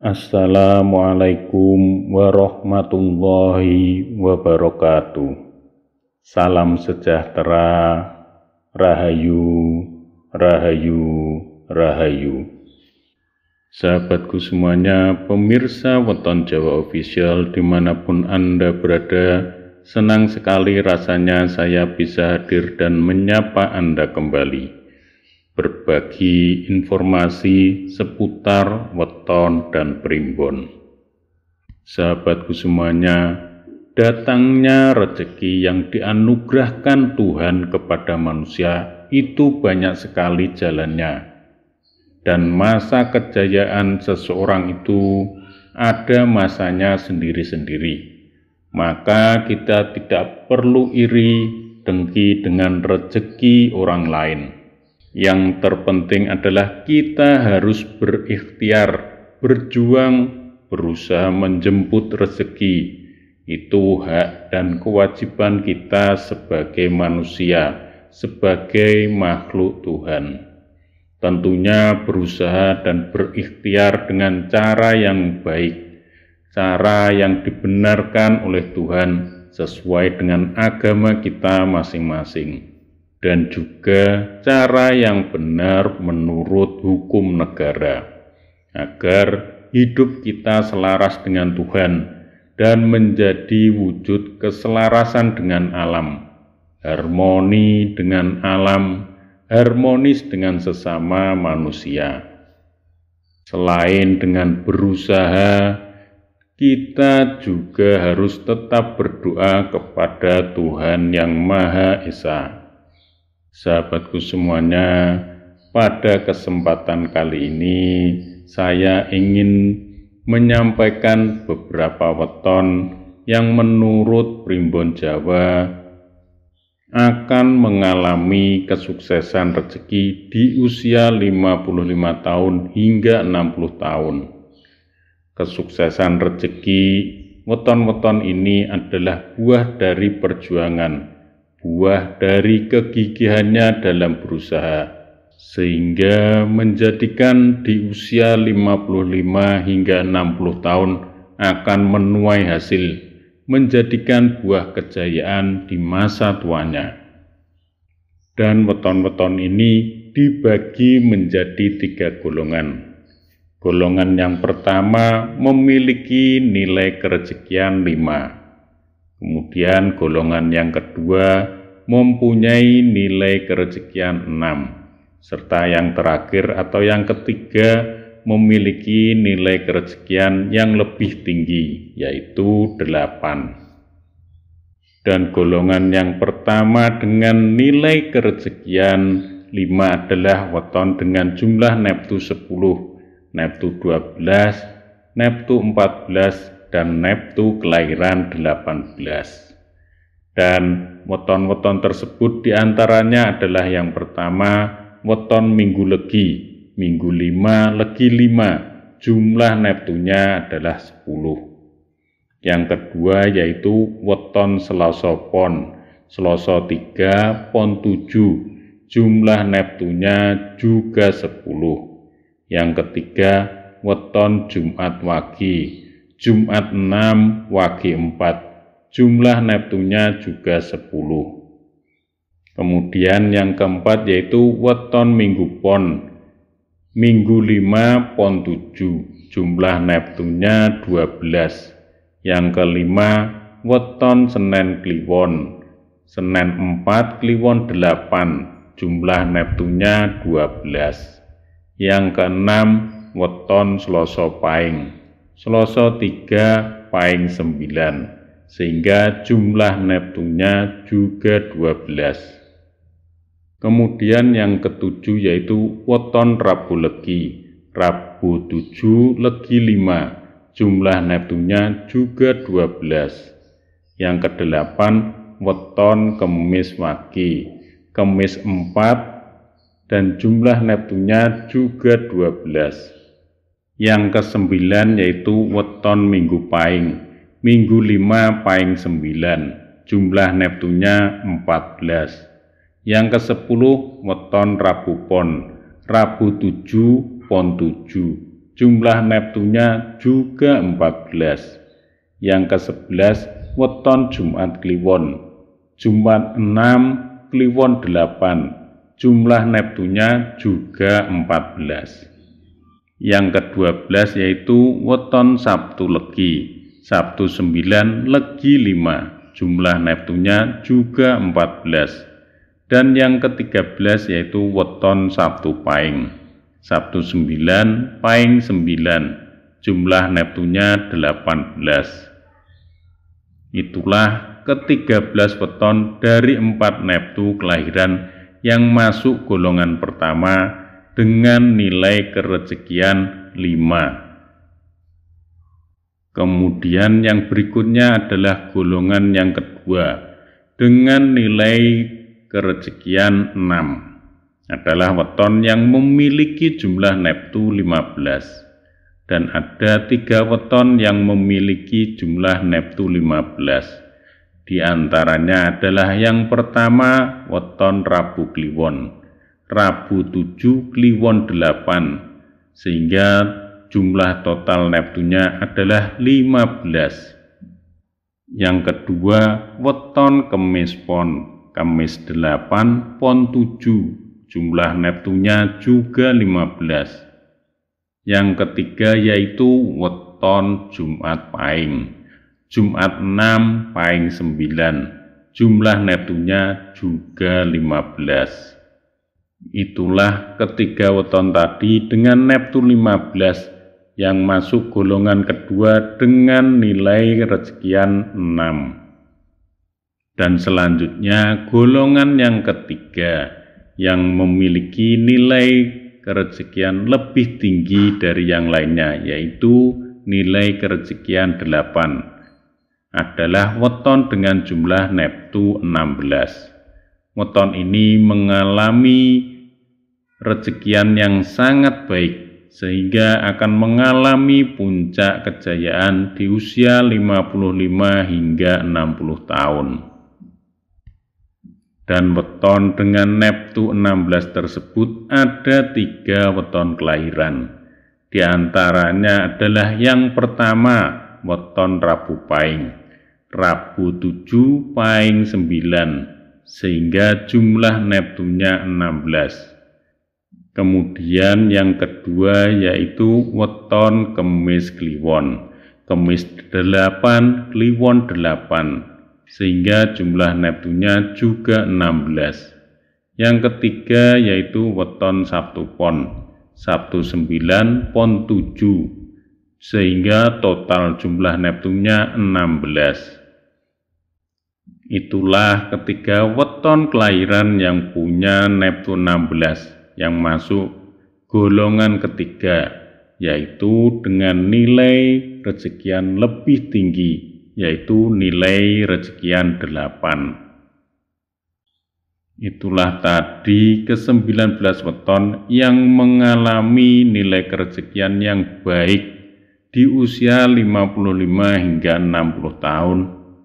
Assalamualaikum warahmatullahi wabarakatuh. Salam sejahtera, rahayu, rahayu, rahayu. Sahabatku semuanya, pemirsa Weton Jawa Official dimanapun Anda berada, senang sekali rasanya saya bisa hadir dan menyapa Anda kembali berbagi informasi seputar weton dan primbon. Sahabatku semuanya, datangnya rezeki yang dianugerahkan Tuhan kepada manusia itu banyak sekali jalannya. Dan masa kejayaan seseorang itu ada masanya sendiri-sendiri. Maka kita tidak perlu iri dengki dengan rezeki orang lain yang terpenting adalah kita harus berikhtiar, berjuang, berusaha menjemput rezeki. Itu hak dan kewajiban kita sebagai manusia, sebagai makhluk Tuhan. Tentunya berusaha dan berikhtiar dengan cara yang baik, cara yang dibenarkan oleh Tuhan sesuai dengan agama kita masing-masing dan juga cara yang benar menurut hukum negara, agar hidup kita selaras dengan Tuhan dan menjadi wujud keselarasan dengan alam, harmoni dengan alam, harmonis dengan sesama manusia. Selain dengan berusaha, kita juga harus tetap berdoa kepada Tuhan yang Maha Esa Sahabatku semuanya, pada kesempatan kali ini saya ingin menyampaikan beberapa weton yang menurut primbon Jawa akan mengalami kesuksesan rezeki di usia 55 tahun hingga 60 tahun. Kesuksesan rezeki weton-weton ini adalah buah dari perjuangan, buah dari kegigihannya dalam berusaha, sehingga menjadikan di usia 55 hingga 60 tahun akan menuai hasil, menjadikan buah kejayaan di masa tuanya. Dan weton-weton ini dibagi menjadi tiga golongan. Golongan yang pertama memiliki nilai kerejekian lima Kemudian golongan yang kedua mempunyai nilai kerezekian 6 serta yang terakhir atau yang ketiga memiliki nilai kerezekian yang lebih tinggi, yaitu 8. Dan golongan yang pertama dengan nilai kerezekian 5 adalah weton dengan jumlah neptu 10, neptu 12, neptu 14, dan Neptu kelahiran 18. Dan weton-weton tersebut diantaranya adalah yang pertama weton minggu legi, minggu lima legi lima, jumlah Neptunya adalah 10. Yang kedua yaitu weton selasa pon, selasa 3 pon 7, jumlah Neptunya juga 10. Yang ketiga weton Jumat Wage, Jumat 6 Wage 4. Jumlah Neptunya juga 10. Kemudian yang keempat yaitu weton Minggu Pon. Minggu 5 Pon 7. Jumlah Neptunya 12. Yang kelima weton Senin Kliwon. Senin 4 Kliwon 8. Jumlah Neptunya 12. Yang keenam weton Selasa Pahing. Selasa 3 Paing 9 sehingga jumlah Neptunnya juga 12. Kemudian yang ketujuh yaitu weton Rabu Legi, Rabu 7 Legi 5, jumlah Neptunnya juga 12. Yang kedelapan weton Kemis Wagi, Kemis 4 dan jumlah Neptunnya juga 12. Yang kesembilan yaitu weton Minggu Pahing. Minggu lima Pahing sembilan. Jumlah Neptunya empat belas. Yang kesepuluh weton Rabu Pon. Rabu tujuh Pon tujuh. Jumlah Neptunya juga empat belas. Yang kesebelas weton Jumat Kliwon. Jumat enam Kliwon delapan. Jumlah Neptunya juga empat belas. Yang ke-12 yaitu weton Sabtu Legi, Sabtu 9 Legi 5, jumlah Neptunya juga 14. Dan yang ke-13 yaitu weton Sabtu Pahing, Sabtu 9 Pahing 9, jumlah Neptunya 18. Itulah ke-13 weton dari 4 Neptu kelahiran yang masuk golongan pertama dengan nilai kerezekian 5. Kemudian yang berikutnya adalah golongan yang kedua dengan nilai kerezekian 6 adalah weton yang memiliki jumlah neptu 15 dan ada tiga weton yang memiliki jumlah neptu 15 di antaranya adalah yang pertama weton Rabu Kliwon Rabu 7, Kliwon 8, sehingga jumlah total Neptunya adalah 15. Yang kedua, weton Kemis Pon, Kemis 8, Pon 7, jumlah Neptunya juga 15. Yang ketiga yaitu weton Jumat Pahing, Jumat 6, Pahing 9, jumlah Neptunya juga 15. Itulah ketiga weton tadi dengan Neptu 15 yang masuk golongan kedua dengan nilai rezekian 6. Dan selanjutnya golongan yang ketiga yang memiliki nilai kerezekian lebih tinggi dari yang lainnya yaitu nilai kerezekian 8 adalah weton dengan jumlah Neptu 16 weton ini mengalami rezekian yang sangat baik sehingga akan mengalami puncak kejayaan di usia 55 hingga 60 tahun. Dan weton dengan Neptu 16 tersebut ada tiga weton kelahiran. Di antaranya adalah yang pertama weton Rabu Pahing, Rabu 7 Pahing 9, sehingga jumlah neptunya 16. Kemudian yang kedua yaitu weton kemis kliwon. Kemis 8, kliwon 8, sehingga jumlah neptunya juga 16. Yang ketiga yaitu weton Sabtu Pon, Sabtu 9, Pon 7, sehingga total jumlah neptunya 16. Itulah ketiga weton kelahiran yang punya Neptun 16 yang masuk golongan ketiga yaitu dengan nilai rezekian lebih tinggi yaitu nilai rezekian 8. Itulah tadi ke-19 weton yang mengalami nilai kerezekian yang baik di usia 55 hingga 60 tahun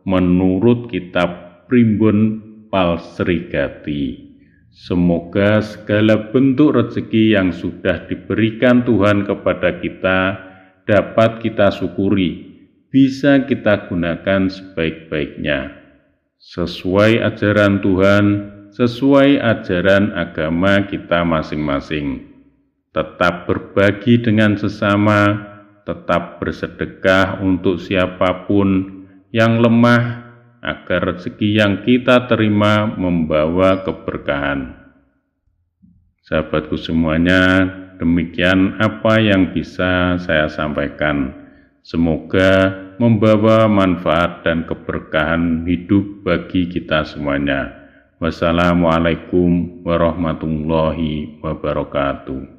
menurut kitab Primbon Palsrigati. Semoga segala bentuk rezeki yang sudah diberikan Tuhan kepada kita dapat kita syukuri, bisa kita gunakan sebaik-baiknya. Sesuai ajaran Tuhan, sesuai ajaran agama kita masing-masing. Tetap berbagi dengan sesama, tetap bersedekah untuk siapapun, yang lemah agar rezeki yang kita terima membawa keberkahan. Sahabatku semuanya, demikian apa yang bisa saya sampaikan. Semoga membawa manfaat dan keberkahan hidup bagi kita semuanya. Wassalamualaikum warahmatullahi wabarakatuh.